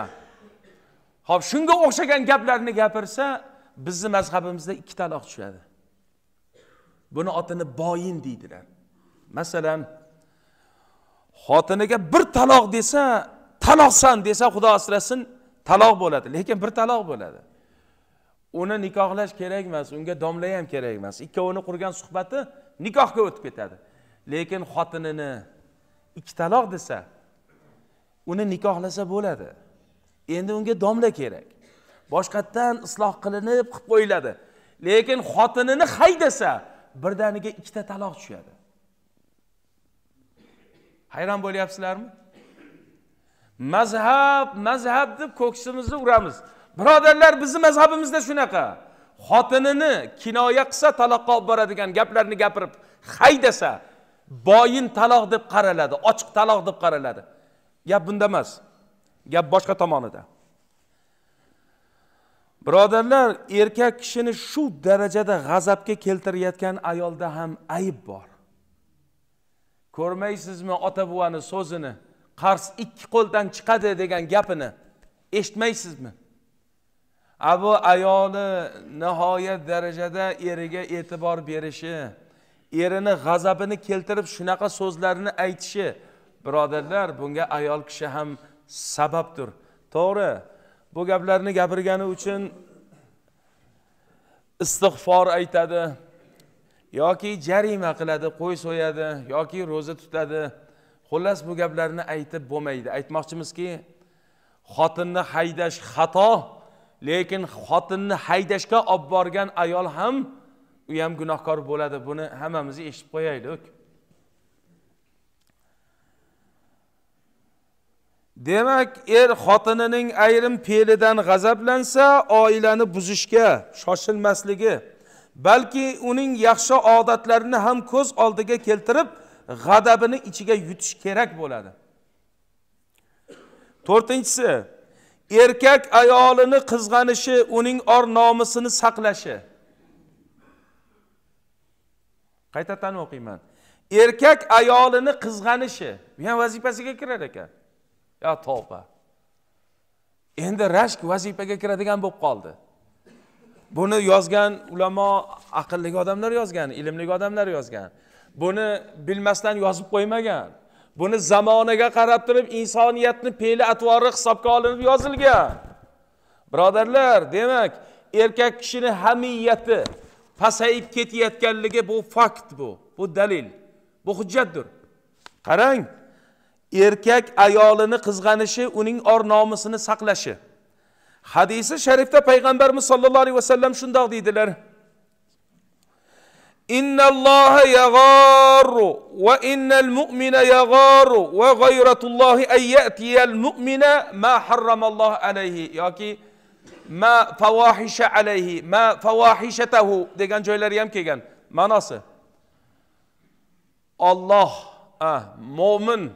ho'p shunga o'xshagan gaplarni gapirsa bizni mazhabimizda ikki taloq tushadi buni otini boyin deydilar masalan xotiniga bir taloq desa taloqsan desa xudo asrasin taloq bo'ladi lekin bir taloq bo'ladi uni nikohlash kerak emas unga domla ham kerak emas ikkovini qurgan suhbati nikohga o'tib ketadi lekin xotinini ikki taloq desa uni nikohlasa bo'ladi endi unga domla kerak boshqatdan isloh qilinib qilib qo'yiladi lekin xotinini haydasa birdaniga ikkita taloq tushadi hayron bo'lyapsizlarmi mazhab mazhab deb ko'ksimizni uramiz birodarlar bizni mazhabimizda shunaqa xotinini kinoya qilsa taloqqa olib boradigan gaplarni gapirib haydasa boyin taloq deb qaraladi ochiq taloq deb qaraladi gap bunda emas gap boshqa tomonida birodarlar erkak kishini shu darajada g'azabga keltirayotgan ayolda ham ayb bor ko'rmaysizmi ota buvani so'zini qars ikki qo'ldan chiqadi degan gapini eshitmaysizmi abu ayoli nihoyat darajada eriga e'tibor berishi erini g'azabini keltirib shunaqa so'zlarni aytishi birodarlar bunga ayol kishi ham sababdir to'g'ri bu gaplarni gapirgani uchun istig'for aytadi yoki jarima qiladi qo'y so'yadi yoki ro'za tutadi xullas bu gaplarni aytib bo'lmaydi aytmoqchimizki xotinni haydash xato lekin xotinni haydashga olib borgan ayol ham u ham gunohkor bo'ladi buni hammamiz eshitib qo'yaylik demak er xotinining ayrim fe'lidan g'azablansa oilani buzishga shoshilmasligi balki uning yaxshi odatlarini ham ko'z oldiga keltirib g'adabini ichiga yutish kerak bo'ladi to'rtinchisi erkak ayolini qizg'anishi uning or nomusini saqlashi qaytadan o'qiyman erkak ayolini qizg'anishi bu ham vazifasiga kirar ekan yo tovba endi rashk vazifaga kiradigan bo'lib qoldi buni yozgan ulamo aqlli odamlar yozgan ilmli odamlar yozgan buni bilmasdan yozib qo'ymagan buni zamonaga qarab turib insoniyatni fe'li atvori hisobga olinib yozilgan birodarlar demak erkak kishini hamiyati pasayib ketayotganligi bu fakt bu bu dalil bu hujjatdir qarang erkak ayolini qizg'anishi uning or nomusini saqlashi hadisi şerifte Peygamberimiz sallallahu aleyhi ve sellem şundak dediler. İnne Allahe yagâru ve innel mu'mine yagâru ve gayretullahi en ye'tiyel mu'mine ma harramallahu aleyhi. Ya ki ma fawahişe aleyhi, ma fawahişetehu degen cöyler yem kegen. Manası. Allah ah, mo'min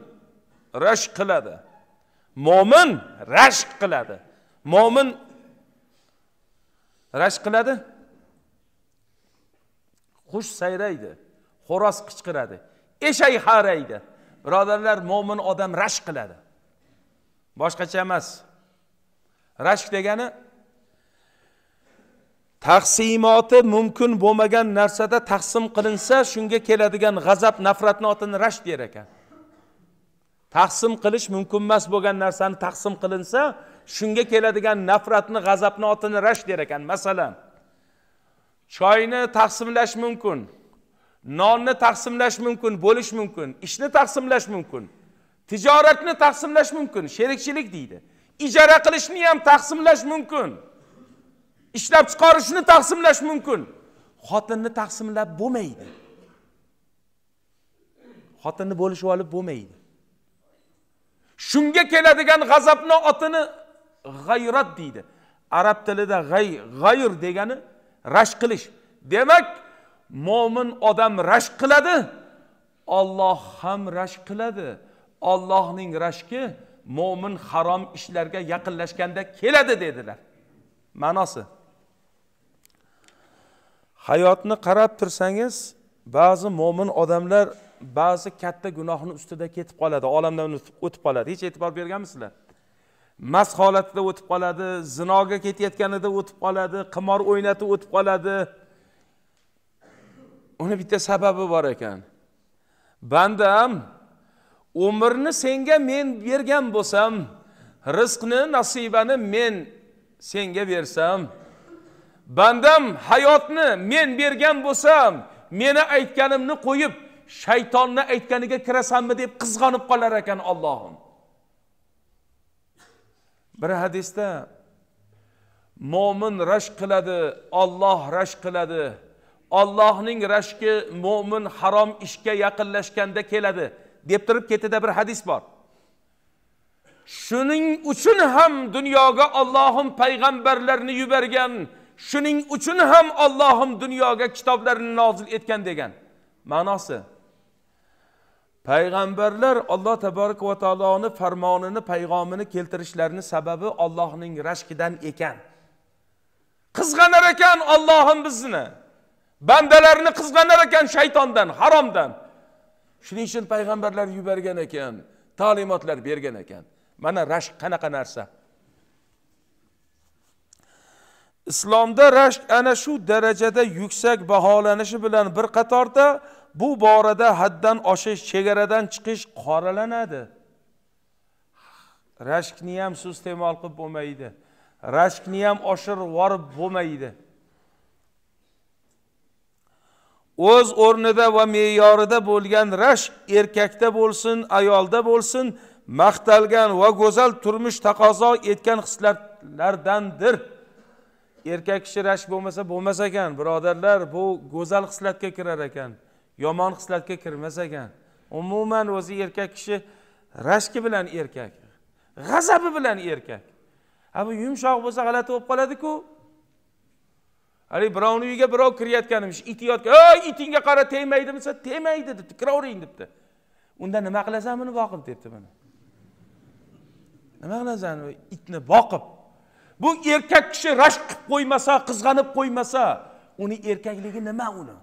rashq qiladi. Mo'min rashq qiladi. mo'min rashk qiladi qush sayraydi xo'roz qichqiradi eshak haraydi birodarlar mo'min odam rashk qiladi boshqacha emas rashk degani taqsimoti mumkin bo'lmagan narsada taqsim qilinsa shunga keladigan g'azab nafratni otini rashk der ekan taqsim qilish mumkin emas bo'lgan narsani taqsim qilinsa shunga keladigan nafratni g'azabni otini rash der ekan masalan choyni taqsimlash mumkin nonni taqsimlash mumkin bo'lish mumkin ishni taqsimlash mumkin tijoratni taqsimlash mumkin sherikchilik deydi ijara qilishni ham taqsimlash mumkin ishlab chiqarishni taqsimlash mumkin xotinni taqsimlab bo'lmaydi xotinni bo'lishib olib bo'lmaydi shunga keladigan g'azabni otini g'ayrat deydi arab tilida g'ay g'ayr degani rashk qilish demak mo'min odam rashk qiladi olloh ham rashk qiladi ollohning rashki mo'min harom ishlarga yaqinlashganda keladi dedilar ma'nosi hayotni qarab tursangiz ba'zi mo'min odamlar ba'zi katta gunohni ustida ketib qoladi olamdan o'tib qoladi hech e'tibor berganmisizlar mast holatida o'tib qoladi zinoga ketayotganida o'tib qoladi qimor o'ynatib o'tib qoladi uni bitta sababi bor ekan bandam umrni senga men bergan bo'lsam rizqni nasibani men senga bersam bandam hayotni men bergan bo'lsam meni aytganimni qo'yib shaytonni aytganiga kirasanmi deb qizg'onib qolar ekan ollohim bir hadisda mo'min rashk qiladi olloh rashk qiladi ollohning rashki mo'min harom ishga yaqinlashganda keladi deb turib ketida bir hadis bor shuning uchun ham dunyoga ollohim payg'ambarlarni yuborgan shuning uchun ham ollohim dunyoga kitoblarini nozil etgan degan ma'nosi payg'ambarlar alloh taborak va taoloni farmonini payg'omini keltirishlarini sababi ollohning rashkidan ekan qizg'anar ekan ollohim bizni bandalarni qizg'anar ekan shaytondan haromdan shuning uchun payg'ambarlar yuborgan ekan ta'limotlar bergan ekan mana rashk qanaqa narsa islomda rashk ana shu darajada yuksak baholanishi bilan bir qatorda bu borada haddan oshish chegaradan chiqish qoralanadi rashkni ham iste'mol qilib bo'lmaydi rashkni ham oshirib yuborib bo'lmaydi o'z o'rnida va me'yorida bo'lgan rashk erkakda bo'lsin ayolda bo'lsin maqtalgan va go'zal turmush taqozo etgan hislatlardandir erkak kishi rashk bo'lmasa bo'lmas ekan birodarlar bu go'zal hislatga kirar ekan yomon xislatga kirmas ekan umuman o'zi erkak kishi rashki bilan erkak g'azabi bilan erkak a bu yumshoq bo'lsa g'alati bo'lib qoladiku haligi birovni uyiga birov kirayotganimish itiyotgan ey itingga qara tegmaydimi desa tegmaydi debdi kiravering debdi unda nima qilasan buni boqib debdi buni nima qilasan itni boqib bu erkak kishi rashk qilib qo'ymasa qizg'anib qo'ymasa uni erkakligi nima uni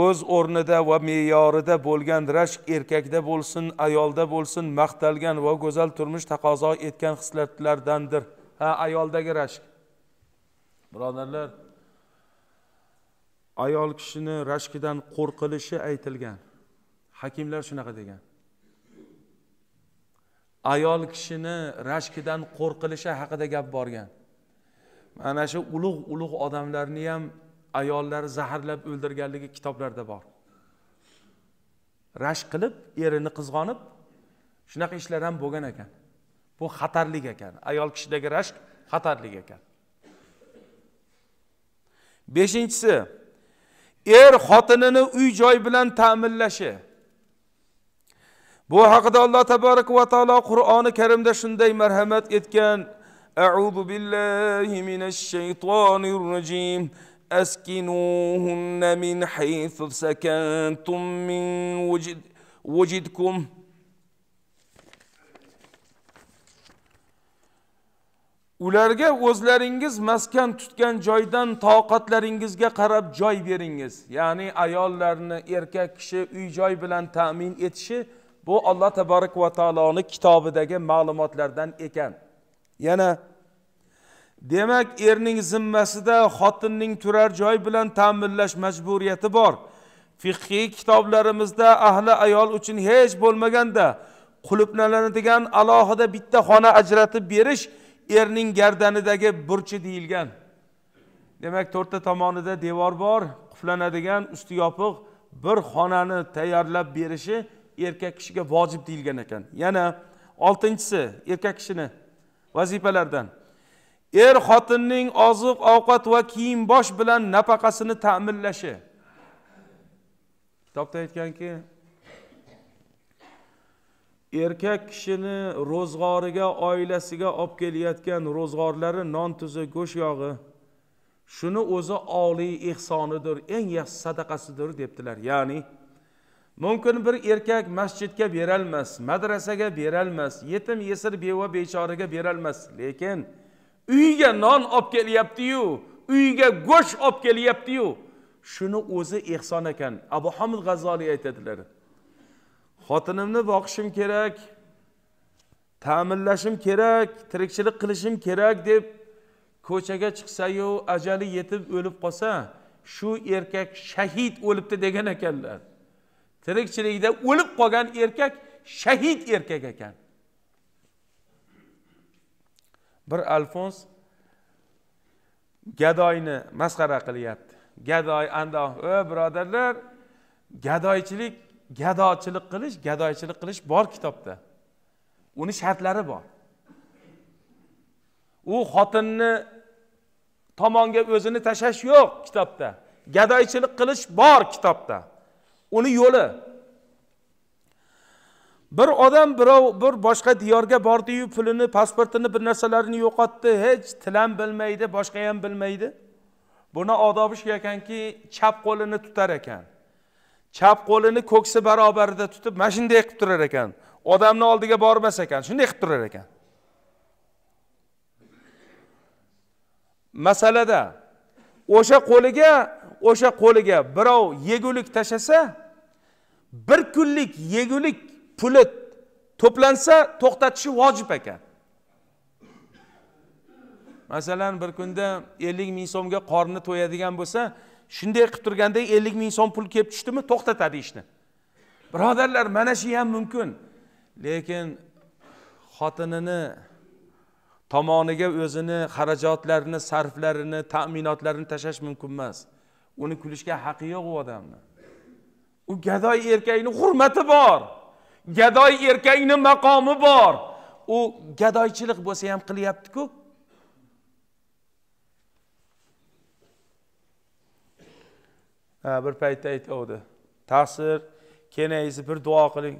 o'z o'rnida va me'yorida bo'lgan rashk erkakda bo'lsin ayolda bo'lsin maqtalgan va go'zal turmush taqozo etgan xislatlardandir ha ayoldagi rashk birodarlar ayol kishini rashkidan qo'rqilishi aytilgan hakimlar shunaqa degan ayol kishini rashkidan qo'rqilishi haqida gap borgan mana shu ulug' ulug' odamlarni ham ayollar zaharlab o'ldirganligi kitoblarda bor rashk qilib erini qizg'onib shunaqa ishlar ham bo'lgan ekan bu xatarlik ekan ayol kishidagi rashk xatarlik ekan beshinchisi er xotinini uy joy bilan ta'minlashi bu haqida alloh taborak va taolo qur'oni karimda shunday marhamat etgan أعوذ بالله من الشيطان أسكنوهن من حيث سكنتم من وجد وجدكم ularga o'zlaringiz maskan tutgan joydan toqatlaringizga qarab joy beringiz ya'ni ayollarni erkak kishi uy joy bilan ta'min etishi bu alloh taborak va taoloni kitobidagi ma'lumotlardan ekan yana demak erning zimmasida xotinning turar joy bilan ta'minlash majburiyati bor fiqhiy kitoblarimizda ahli ayol uchun hech bo'lmaganda quluplanadigan alohida bitta xona ajratib berish erning gardanidagi burchi deyilgan demak to'rtta tomonida devor bor quflanadigan usti yopiq bir xonani tayyorlab berishi erkak kishiga vojib deyilgan ekan yana oltinchisi erkak kishini vazifalardan er xotinning oziq ovqat va kiyim bosh bilan nafaqasini ta'minlashi kitobda aytganki erkak kishini ro'zg'origa oilasiga olib kelayotgan ro'zg'orlari non tuzi go'sht yog'i shuni o'zi oliy ehsonidir eng yaxshi sadaqasidir debdilar ya'ni mumkin bir erkak masjidga berolmas madrasaga berolmas yetim yesir beva bechoraga berolmas lekin uyga non olib kelyaptiyu uyga go'sht olib kelyaptiyu shuni o'zi ehson ekan abu hamid g'azzoliy aytadilar xotinimni boqishim kerak ta'minlashim kerak tirikchilik qilishim kerak deb ko'chaga chiqsayu ajali yetib o'lib qolsa shu erkak shahid o'libdi degan ekanlar tirikchilikda o'lib qolgan erkak shahid erkak ekan bir alfons gadoyni masxara qilyapti gadoy ando e birodarlar gadoychilik gadochilik qilish gadoychilik qilish bor kitobda uni shartlari bor u xotinni tomonga o'zini tashlash yo'q kitobda gadoychilik qilish bor kitobda uni yo'li bir odam birov bir boshqa diyorga bordiyu pulini pasportini bir narsalarini yo'qotdi hech ham bilmaydi boshqa ham bilmaydi buni odobi shu ekanki chap qo'lini tutar ekan chap qo'lini ko'ksi barobarida tutib mana shunday qilib turar ekan odamni oldiga bormas ekan shunday qilib turar ekan masalada o'sha qo'liga o'sha qo'liga birov yegulik tashlasa bir kunlik yegulik puli to'plansa to'xtatishi vojib ekan masalan bir kunda ellik ming so'mga qorni to'yadigan bo'lsa shunday qilib turganda ellik ming so'm pul kelib tushdimi to'xtatadi ishni birodarlar mana shu ham mumkin lekin xotinini tomoniga o'zini xarajatlarini sarflarini ta'minotlarini tashlash mumkin emas uni kulishga haqqi yo'q u odamni u gadoy erkakni hurmati bor gadoy erkakni maqomi bor u gadoychilik bo'lsa ham qilyaptiku bir paytda aytgandi tasir kelaysiz bir duo qiling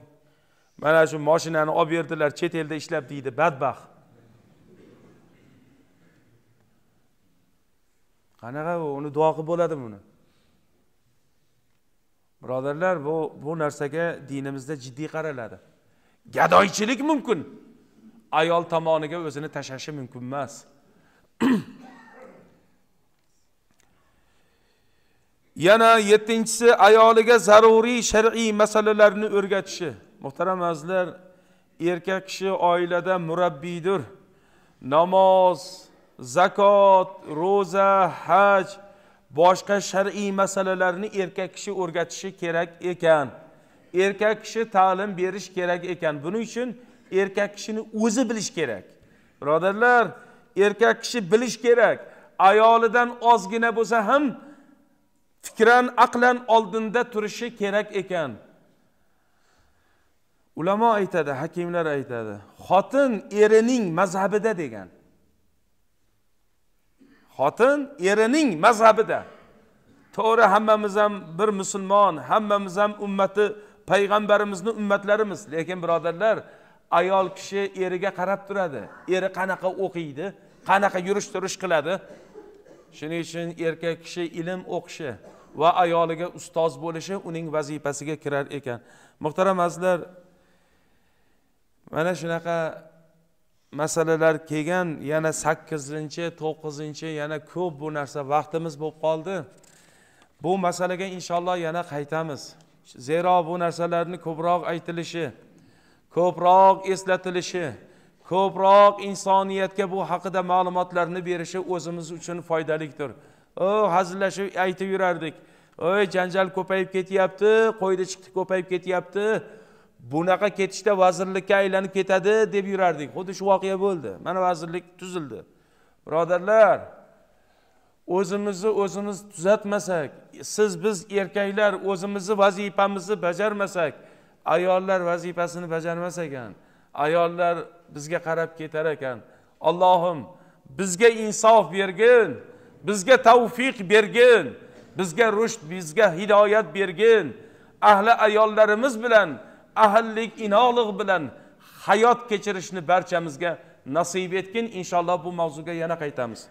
mana shu moshinani olib berdilar chet elda ishlab deydi badbaxt qanaqa uni duo qilib bo'ladimi uni birodarlar bu bu narsaga dinimizda jiddiy qaraladi gadoychilik mumkin ayol tomoniga o'zini tashlashi mumkin emas yana yettinchisi ayoliga zaruriy shar'iy masalalarni o'rgatishi muhtaram azizlar erkak kishi oilada murabbiydir namoz zakot ro'za haj boshqa shar'iy masalalarni erkak kishi o'rgatishi kerak ekan erkak kishi ta'lim berish kerak ekan buning uchun erkak kishini o'zi bilish kerak birodarlar erkak kishi bilish kerak ayolidan ozgina bo'lsa ham fikran aqlan oldinda turishi kerak ekan ulamo aytadi hakimlar aytadi xotin erining mazhabida degan xotin erining mazhabida to'g'ri hammamiz ham bir musulmon hammamiz ham ummati payg'ambarimizni ummatlarimiz lekin birodarlar ayol kishi eriga qarab turadi eri qanaqa o'qiydi qanaqa yurish turish qiladi shuning uchun erkak kishi ilm o'qishi va ayoliga ustoz bo'lishi uning vazifasiga kirar ekan muhtaram azizlar mana shunaqa masalalar kelgan yana sakkizinchi to'qqizinchi yana ko'p bu narsa vaqtimiz bo'lib qoldi bu masalaga inshaalloh yana qaytamiz zero bu narsalarni ko'proq aytilishi ko'proq eslatilishi ko'proq insoniyatga bu haqida ma'lumotlarni berishi o'zimiz uchun foydalidir o hazillashib aytib yurardik oy janjal ko'payib ketyapti qo'ydi chiqdi ko'payib ketyapti bunaqa ketishda vazirlikka aylanib ketadi deb yurardik xuddi shu voqea bo'ldi mana vazirlik tuzildi birodarlar o'zimizni o'zimiz tuzatmasak siz biz erkaklar o'zimizni vazifamizni bajarmasak ayollar vazifasini bajarmas ekan ayollar bizga qarab ketar ekan allohim bizga insof bergin bizga tavfiq bergin bizga rushd bizga hidoyat bergin ahli ayollarimiz bilan ahillik inoloq bilan hayot kechirishni barchamizga nasib etgin inshaalloh bu mavzuga yana qaytamiz